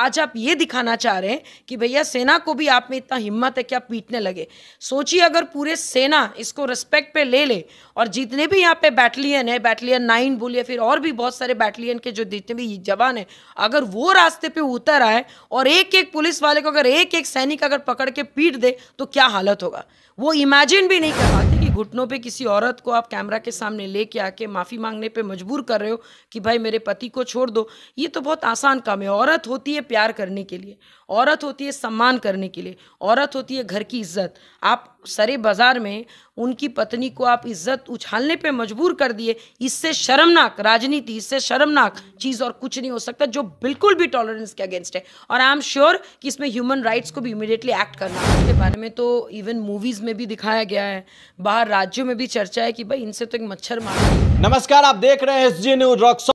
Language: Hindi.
आज आप ये दिखाना चाह रहे हैं कि भैया सेना को भी आप में इतना हिम्मत है कि आप पीटने लगे सोचिए अगर पूरे सेना इसको रिस्पेक्ट पे ले ले और जितने भी यहाँ पे बैटलियन है बैटलियन नाइन बोलिए फिर और भी बहुत सारे बैटलियन के जो जितने भी जवान हैं अगर वो रास्ते पे उतर आए और एक एक पुलिस वाले को अगर एक एक सैनिक अगर पकड़ के पीट दे तो क्या हालत होगा वो इमेजिन भी नहीं कर घुटनों पे किसी औरत को आप कैमरा के सामने लेके आके माफ़ी मांगने पे मजबूर कर रहे हो कि भाई मेरे पति को छोड़ दो ये तो बहुत आसान काम है औरत होती है प्यार करने के लिए औरत होती है सम्मान करने के लिए औरत होती है घर की इज्जत आप सरे बाजार में उनकी पत्नी को आप इज्जत उछालने पे मजबूर कर दिए इससे शर्मनाक राजनीति इससे शर्मनाक चीज़ और कुछ नहीं हो सकता जो बिल्कुल भी टॉलरेंस के अगेंस्ट है और आई एम श्योर कि इसमें ह्यूमन राइट्स को भी इमिडिएटली एक्ट करना इसके बारे में तो इवन मूवीज़ में भी दिखाया गया है बाहर राज्यों में भी चर्चा है कि भाई इनसे तो एक मच्छर मार नमस्कार आप देख रहे हैं एस जी न्यूज